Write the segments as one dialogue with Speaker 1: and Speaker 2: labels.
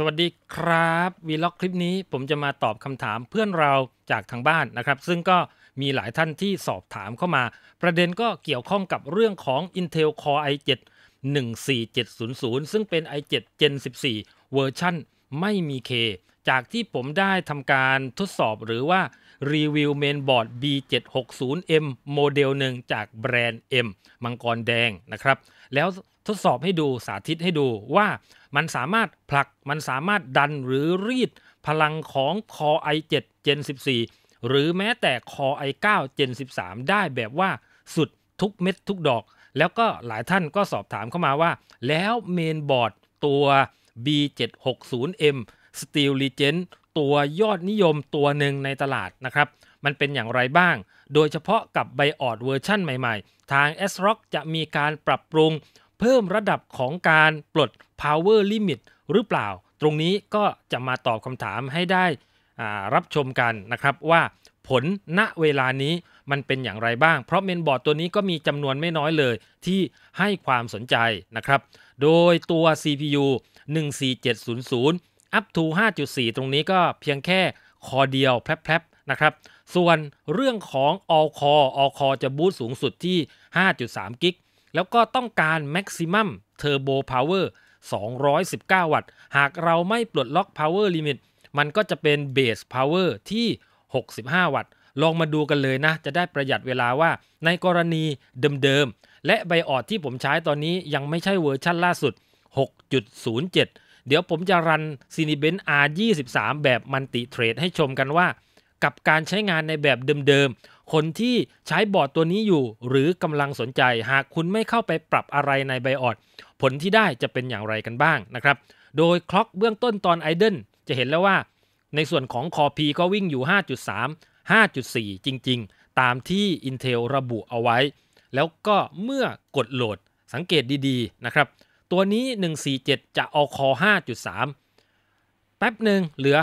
Speaker 1: สวัสดีครับ วีล็อกคลิปนี้ผมจะมาตอบคำถามเพื่อนเราจากทางบ้านนะครับซึ่งก็มีหลายท่านที่สอบถามเข้ามา ประเด็นก็เกี่ยวข้องกับเรื่องของ Intel Core i7 14700 ซึ่งเป็น i7 Gen 14เวอร์ชั่นไม่มีเคจากที่ผมได้ทำการทดสอบหรือว่า รีวิวเมนบอร์ด B760M โมเดลหนึ่งจากแบรนด์ M มังกรแดงนะครับแล้วทดสอบให้ดูสาธิตให้ดูว่ามันสามารถผลักมันสามารถดันหรือรีดพลังของคอ i7 Gen 14 หรือแม้แต่คอ i9 Gen 13 ได้แบบว่าสุดทุกเม็ดทุกดอก แล้วก็หลายท่านก็สอบถามเข้ามาว่า แล้วเมนบอร์ดตัว B760M Steel Legend ตัวยอดนิยมตัวหนึ่งในตลาดนะครับมันเป็นอย่างไรบ้าง โดยเฉพาะกับไบออดเวอร์ชั่นใหม่ๆ ทาง s r o c k จะมีการปรับปรุงเพิ่มระดับของการปลด power limit หรือเปล่า ตรงนี้ก็จะมาตอบคำถามให้ได้รับชมกันนะครับ ว่าผลณเวลานี้มันเป็นอย่างไรบ้าง เพราะเมนบอร์ดตัวนี้ก็มีจำนวนไม่น้อยเลยที่ให้ความสนใจนะครับ โดยตัว CPU 14700 up to 5.4 ตรงนี้ก็เพียงแค่คอเดียวแพลบๆนะครับ ส่วนเรื่องของ all core all core จะบูตสูงสุดที่ 5.3 กิกแล้วก็ต้องการ Maximum Turbo Power 219 วัตต์ หากเราไม่ปลดล็อก Power Limit มันก็จะเป็น Base Power ที่ 65 วัตต์ ลองมาดูกันเลยนะ จะได้ประหยัดเวลาว่าในกรณีเดิมๆ และไบออดที่ผมใช้ตอนนี้ยังไม่ใช่เวอร์ชั่น ล่าสุด 6.07 เดี๋ยวผมจะรัน Cinebench R23 แบบมันติเทรดให้ชมกันว่ากับการใช้งานในแบบเดิมๆคนที่ใช้บอร์ดตัวนี้อยู่หรือกำลังสนใจ หากคุณไม่เข้าไปปรับอะไรในไบออดผลที่ได้จะเป็นอย่างไรกันบ้างนะครับ โดยคล็อกเบื้องต้นตอนไอเดนจะเห็นแล้วว่าในส่วนของคอพีก็วิ่งอยู่ 5.3 5.4 จริงๆ ตามที่ Intel ระบุเอาไว้ แล้วก็เมื่อกดโหลดสังเกตดี ๆนะครับ ตัวนี้ 147 จะเอาคอ 5.3 แป๊บหนึ่งเหลือ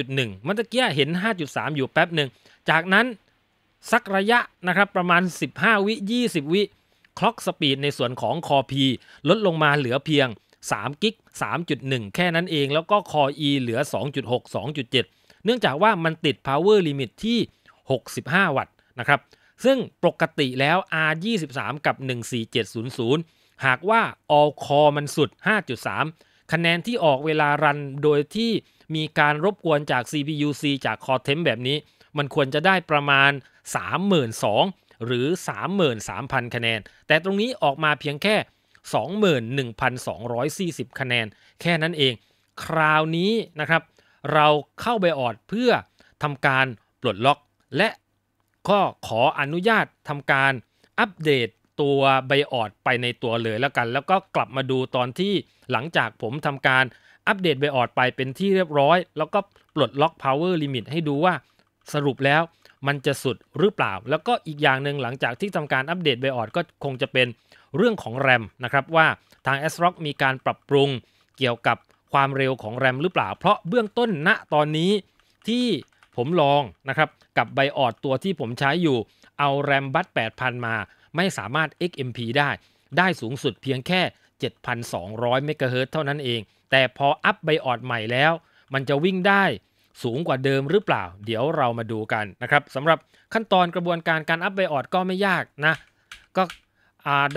Speaker 1: 5.1มันตะเกียเห็น 5.3 อยู่แป๊บหนึ่ง จากนั้นสักระยะนะครับประมาณ 15 วิ 20 วิ คล็อกสปีดในส่วนของคอพีลดลงมาเหลือเพียง3กิก3.1 แค่นั้นเอง แล้วก็คออีเหลือ 2.6 2.7 เนื่องจากว่ามันติด power limit ที่ 65 วัตต์นะครับซึ่งปกติแล้ว R23 กับ 14700 หากว่า all core มันสุด 5.3 คะแนนที่ออกเวลารันโดยที่มีการรบกวนจาก CPU C จาก Core Temp แบบนี้มันควรจะได้ประมาณ 32,000 หรือ 33,000 คะแนน แต่ตรงนี้ออกมาเพียงแค่ 21,240 คะแนน แค่นั้นเองคราวนี้นะครับ เราเข้าไปออดเพื่อทำการปลดล็อก และก็ขออนุญาตทำการอัปเดตตัวใบออดไปในตัวเลยแล้วกัน แล้วก็กลับมาดูตอนที่หลังจากผมทำการอัปเดตใบออดไปเป็นที่เรียบร้อย แล้วก็ปลดล็อก Power Limit ให้ดูว่าสรุปแล้วมันจะสุดหรือเปล่า แล้วก็อีกอย่างหนึ่งหลังจากที่ทำการอัปเดตไบออดก็คงจะเป็นเรื่องของแรมนะครับ ว่าทาง s r o c มีการปรับปรุงเกี่ยวกับความเร็วของแรมหรือเปล่า เพราะเบื้องต้นณตอนนี้ที่ผมลองนะครับ กับไบออดตัวที่ผมใช้อยู่ เอาแรมบัต8,000 มา ไม่สามารถ XMP ได้ ได้สูงสุดเพียงแค่ 7,200 เมกะเฮิรตเท่านั้นเอง แต่พออัปไบออดใหม่แล้ว มันจะวิ่งได้สูงกว่าเดิมหรือเปล่า เดี๋ยวเรามาดูกันนะครับสำหรับขั้นตอนกระบวนการการอัปไบออดก็ไม่ยากนะก็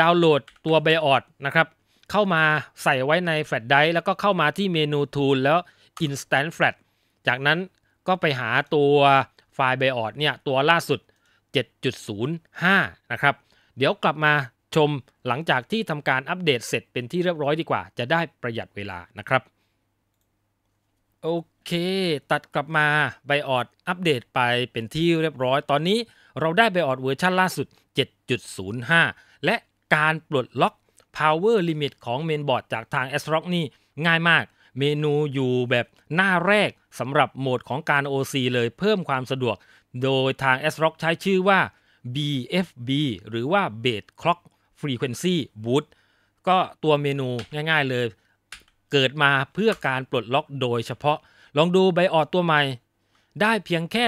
Speaker 1: ดาวน์โหลดตัวไบออดนะครับเข้ามาใส่ไว้ในแฟลชไดร์แล้วก็เข้ามาที่เมนู Tool แล้ว Instant f l a s จากนั้นก็ไปหาตัวไฟล์ไบออดเนี่ยตัวล่าสุด 7.05นะครับเดี๋ยวกลับมาชมหลังจากที่ทำการอัปเดตเสร็จเป็นที่เรียบร้อยดีกว่าจะได้ประหยัดเวลานะครับโอเค ตัดกลับมาไบออดอัปเดตไปเป็นที่เรียบร้อย ตอนนี้เราได้ไบออดเวอร์ชันล่าสุด 7.05 และการปลดล็อก Power Limit ของเมนบอร์ดจากทาง s r o c นี่ง่ายมาก เมนูอยู่แบบหน้าแรกสำหรับโหมดของการ OC เลยเพิ่มความสะดวกโดยทาง s r o c ใช้ชื่อว่า BFB หรือว่า Base Clock Frequency Boot ก็ตัวเมนูง่ายๆเลย เกิดมาเพื่อการปลดล็อก โดยเฉพาะลองดูไบออดตัวใหม่ ได้เพียงแค่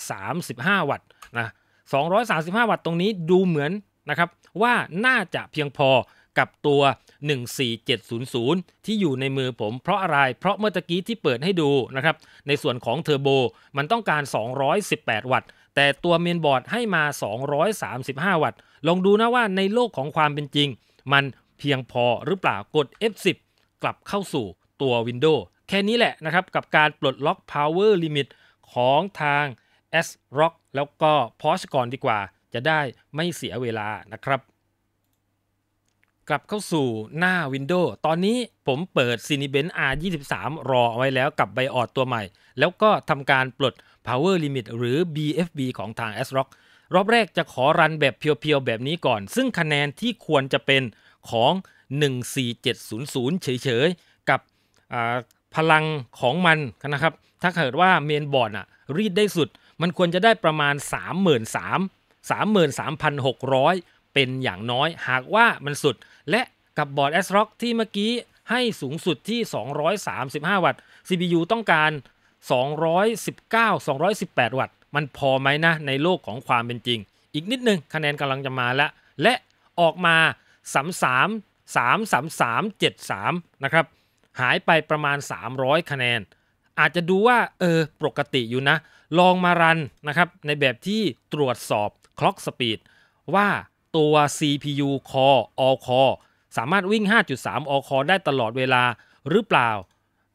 Speaker 1: 235 วัตต์นะ235 วัตต์ตรงนี้ดูเหมือนนะครับว่าน่าจะเพียงพอกับตัว 14700 ที่อยู่ในมือผมเพราะอะไรเพราะเมื่อกี้ที่เปิดให้ดูนะครับในส่วนของเทอร์โบมันต้องการ 218 วัตต์ แต่ตัวเมนบอร์ดให้มา 235 วัตต์ ลองดูนะว่าในโลกของความเป็นจริง มันเพียงพอหรือเปล่ากด F10 กลับเข้าสู่ตัว Windows แค่นี้แหละนะครับกับการปลดล็อก power limit ของทาง S-Rock แล้วก็พอสก่อนดีกว่าจะได้ไม่เสียเวลานะครับกลับเข้าสู่หน้า Windows ตอนนี้ผมเปิด Cinebench R23 รอไว้แล้วกับไบออดตัวใหม่ แล้วก็ทำการปลด Power Limit หรือ BFB ของทาง S-Rock รอบแรกจะขอรันแบบเพียวๆ แบบนี้ก่อน ซึ่งคะแนนที่ควรจะเป็นของ 14700 เฉยๆ กับพลังของมันนะครับ ถ้าเกิดว่าเมนบอร์ดอะรีดได้สุด มันควรจะได้ประมาณ 3 3 0 0 33,600 เป็นอย่างน้อย หากว่ามันสุด และกับบอร์ด s r o c ที่เมื่อกี้ให้สูงสุดที่ 235 วัตต์ CPU ต้องการ 219 218 วัตต์ มันพอไหมนะในโลกของความเป็นจริง อีกนิดนึงคะแนนกำลังจะมาแล้ว และออกมา 33 33373 นะครับหายไปประมาณ 300 คะแนน อาจจะดูว่า เออปกติอยู่นะ ลองมารันนะครับ ในแบบที่ตรวจสอบคล็อกสปีดว่าตัว CPU core all core สามารถวิ่ง 5.3 all core ได้ตลอดเวลาหรือเปล่า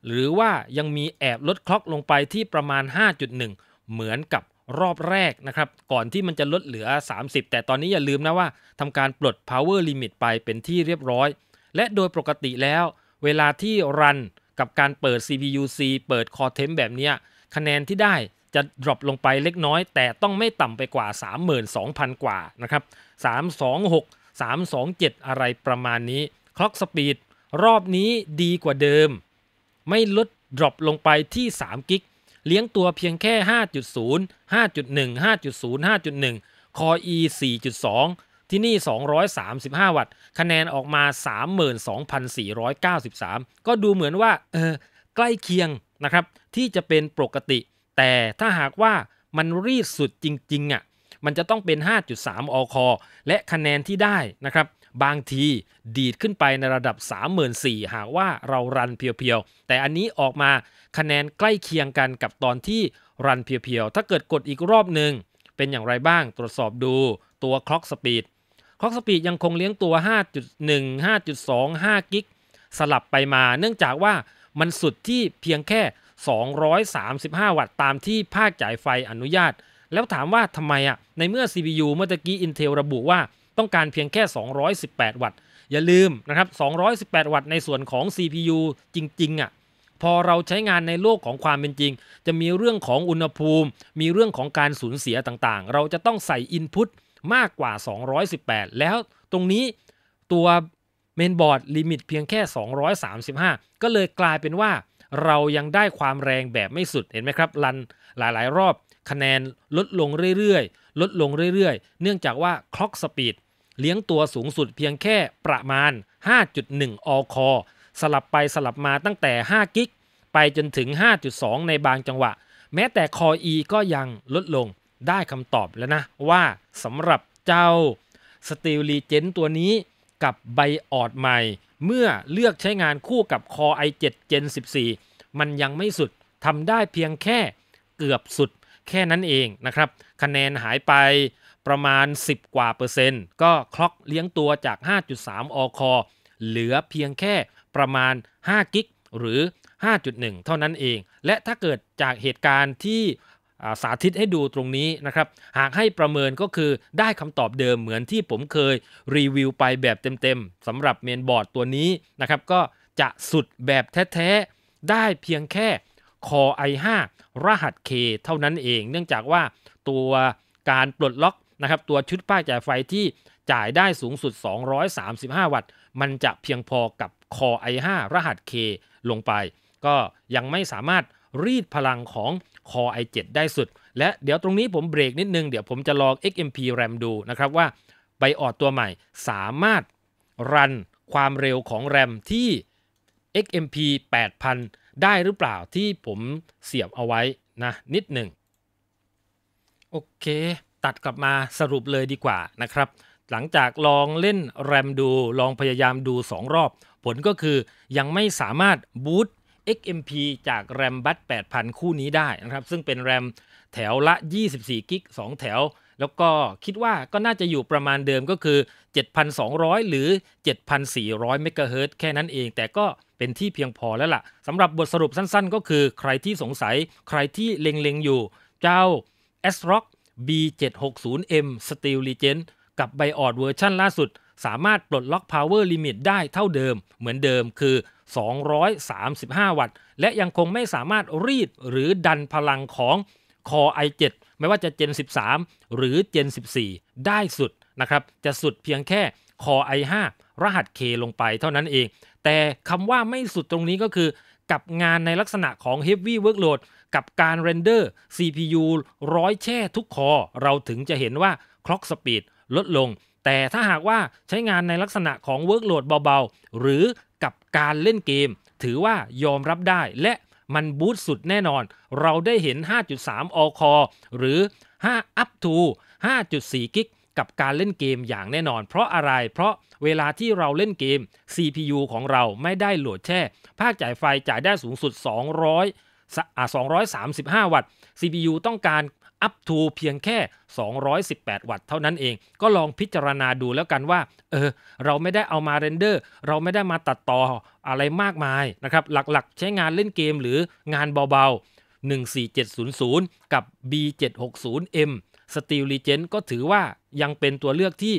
Speaker 1: หรือว่ายังมีแอบลดคล็อกลงไปที่ประมาณ 5.1 เหมือนกับรอบแรกนะครับ ก่อนที่มันจะลดเหลือ 30 แต่ตอนนี้อย่าลืมนะว่าทำการปลด power limit ไปเป็นที่เรียบร้อย และโดยปกติแล้วเวลาที่รันกับการเปิด CPUC เปิด Core Temp แบบนี้ คะแนนที่ได้จะดรอปลงไปเล็กน้อย แต่ต้องไม่ต่ำไปกว่า 32,000 กว่านะครับ326 327 อะไรประมาณนี้ Clock Speed รอบนี้ดีกว่าเดิม ไม่ลดดรอปลงไปที่ 3 กิก เลี้ยงตัวเพียงแค่ 5.0 5.1 5.0 5.1 Core E 4.2ที่นี่ 235 วัตต์ คะแนนออกมา 32,493 ก็ดูเหมือนว่า เออ ใกล้เคียงนะครับ ที่จะเป็นปกติ แต่ถ้าหากว่ามันรีดสุดจริงๆอะ่ะมันจะต้องเป็น 5.3อคอและคะแนนที่ได้นะครับ บางทีดีดขึ้นไปในระดับ 34,000หากว่าเรารันเพียวๆ แต่อันนี้ออกมาคะแนนใกล้เคียงกันกับตอนที่รันเพียวๆ ถ้าเกิดกดอีกรอบหนึ่งเป็นอย่างไรบ้าง ตรวจสอบดูตัวคล็อกสปีดคล็อกสปีดยังคงเลี้ยงตัว 5.1 5.2 5 กิกสลับไปมา เนื่องจากว่ามันสุดที่เพียงแค่ 235 วัตต์ตามที่ภาคจ่ายไฟอนุญาต แล้วถามว่าทำไมอ่ะในเมื่อ CPU เมื่อกี้ Intel ระบุว่าต้องการเพียงแค่ 218 วัตต์ อย่าลืมนะครับ 218 วัตต์ในส่วนของ CPU จริงๆอ่ะพอเราใช้งานในโลกของความเป็นจริง จะมีเรื่องของอุณหภูมิ มีเรื่องของการสูญเสียต่างๆ เราจะต้องใส่อินพุตมากกว่า 218 แล้วตรงนี้ตัวเมนบอร์ดลิมิต เพียงแค่ 235 ก็เลยกลายเป็นว่า เรายังได้ความแรงแบบไม่สุด เห็นไหมครับลันหลายๆ รอบคะแนนลดลงเรื่อย ๆ ลดลงเรื่อย ๆ เนื่องจากว่าคล็อกสปีดเลี้ยงตัวสูงสุดเพียงแค่ประมาณ 5.1ออคอสลับไปสลับมาตั้งแต่ 5 กิกไปจนถึง 5.2 ในบางจังหวะ แม้แต่คออีก็ยังลดลงได้คำตอบแล้วนะว่าสำหรับเจ้าสตีลรีเจนตัวนี้กับไบออด ใหม่ เมื่อเลือกใช้งานคู่กับคอ i7 Gen 14 มันยังไม่สุดทำได้เพียงแค่เกือบสุดแค่นั้นเองนะครับคะแนนหายไปประมาณ 10 กว่าเปอร์เซ็นต์ ก็คล็อกเลี้ยงตัวจาก 5.3อคอเหลือเพียงแค่ประมาณ 5 กิก หรือ 5.1 เท่านั้นเอง และถ้าเกิดจากเหตุการณ์ที่สาธิตให้ดูตรงนี้นะครับ หากให้ประเมินก็คือได้คำตอบเดิมเหมือนที่ผมเคยรีวิวไปแบบเต็มๆสำหรับเมนบอร์ดตัวนี้นะครับก็จะสุดแบบแท้ๆ ได้เพียงแค่อไอห i5 รหัส K เท่านั้นเอง เนื่องจากว่าตัวการปลดล็อกนะครับตัวชุดป้ายจ่ายไฟที่จ่ายได้สูงสุด 235 วัตต์มันจะเพียงพอกับอไอห i5 รหัส K ลงไป ก็ยังไม่สามารถรีดพลังของ Core i7 ได้สุด และเดี๋ยวตรงนี้ผมเบรกนิดนึง เดี๋ยวผมจะลอง XMP RAM ดูนะครับ ว่าไบออดตัวใหม่ สามารถรันความเร็วของ RAM ที่ XMP 8000 ได้หรือเปล่าที่ผมเสียบเอาไว้นะนิดหนึ่งโอเค ตัดกลับมาสรุปเลยดีกว่านะครับ หลังจากลองเล่น RAM ดู ลองพยายามดู 2 รอบ ผลก็คือยังไม่สามารถบูต XMP จาก RAM บัส8,000 คู่นี้ได้นะครับซึ่งเป็น RAM แถวละ24กิก 2 แถว แล้วก็คิดว่าก็น่าจะอยู่ประมาณเดิมก็คือ 7,200 หรือ 7,400เมกะเฮิรตแค่นั้นเองแต่ก็เป็นที่เพียงพอแล้วละ่ะสำหรับบทสรุปสั้นๆ ก็คือใครที่สงสัยใครที่เล็งๆอยู่เจ้า s r o c k B760M Steel Legend กับ b i o ดเวอร์ชันล่าสุด สามารถปลดล็อก Power Limit ได้เท่าเดิมเหมือนเดิมคือ235 วัตต์ และยังคงไม่สามารถรีดหรือดันพลังของคอ i7 ไม่ว่าจะ Gen 13 หรือ Gen 14 ได้สุดนะครับจะสุดเพียงแค่คอ i5 รหัส K ลงไปเท่านั้นเอง แต่คำว่าไม่สุดตรงนี้ก็คือกับงานในลักษณะของ Heavy Workload กับการเรนเดอร์ CPU ร้อยแช่ทุกคอ เราถึงจะเห็นว่า Clock Speed ลดลงแต่ถ้าหากว่าใช้งานในลักษณะของเวิร์กโหลดเบาๆ หรือกับการเล่นเกม ถือว่ายอมรับได้และมันบูตสุดแน่นอน เราได้เห็น 5.3 all อ o r หรือ 5 up to 5.4 กิกกับการเล่นเกมอย่างแน่นอน เพราะอะไรเพราะเวลาที่เราเล่นเกม CPU ของเราไม่ได้โหลดแช่ ภาคจ่ายไฟจ่ายได้สูงสุด 200 235 วัตต์ CPU ต้องการอัพทูเพียงแค่ 218 วัตต์เท่านั้นเอง ก็ลองพิจารณาดูแล้วกันว่า เออ เราไม่ได้เอามาเรนเดอร์ เราไม่ได้มาตัดต่ออะไรมากมายนะครับ หลักๆใช้งานเล่นเกมหรืองานเบาๆ 14700 กับ B760M Steel Legend ก็ถือว่ายังเป็นตัวเลือกที่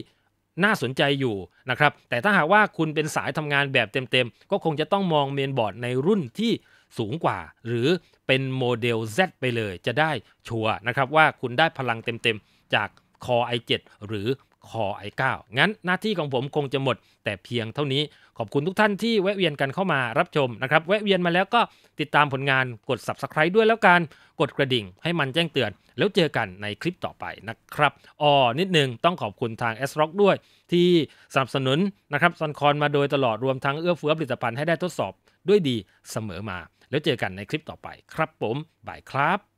Speaker 1: น่าสนใจอยู่นะครับ แต่ถ้าหากว่าคุณเป็นสายทำงานแบบเต็มๆ ก็คงจะต้องมองเมนบอร์ด ในรุ่นที่สูงกว่าหรือเป็นโมเดล Z ไปเลยจะได้ชัวนะครับว่าคุณได้พลังเต็มๆ จาก Core i7 หรือ Core i9 งั้นหน้าที่ของผมคงจะหมดแต่เพียงเท่านี้ขอบคุณทุกท่านที่แวะเวียนกันเข้ามารับชมนะครับแวะเวียนมาแล้วก็ติดตามผลงานกด Subscribe ด้วยแล้วกัน กดกระดิ่งให้มันแจ้งเตือน แล้วเจอกันในคลิปต่อไปนะครับอ๋อนิดนึงต้องขอบคุณทาง s r o c k ด้วย ที่สนับสนุนนะครับซอนคอนมาโดยตลอดรวมทั้งเอื้อเฟื้อผลิตภัณฑ์ให้ได้ทดสอบด้วยดีเสมอมา แล้วเจอกันในคลิปต่อไป ครับผม บายครับ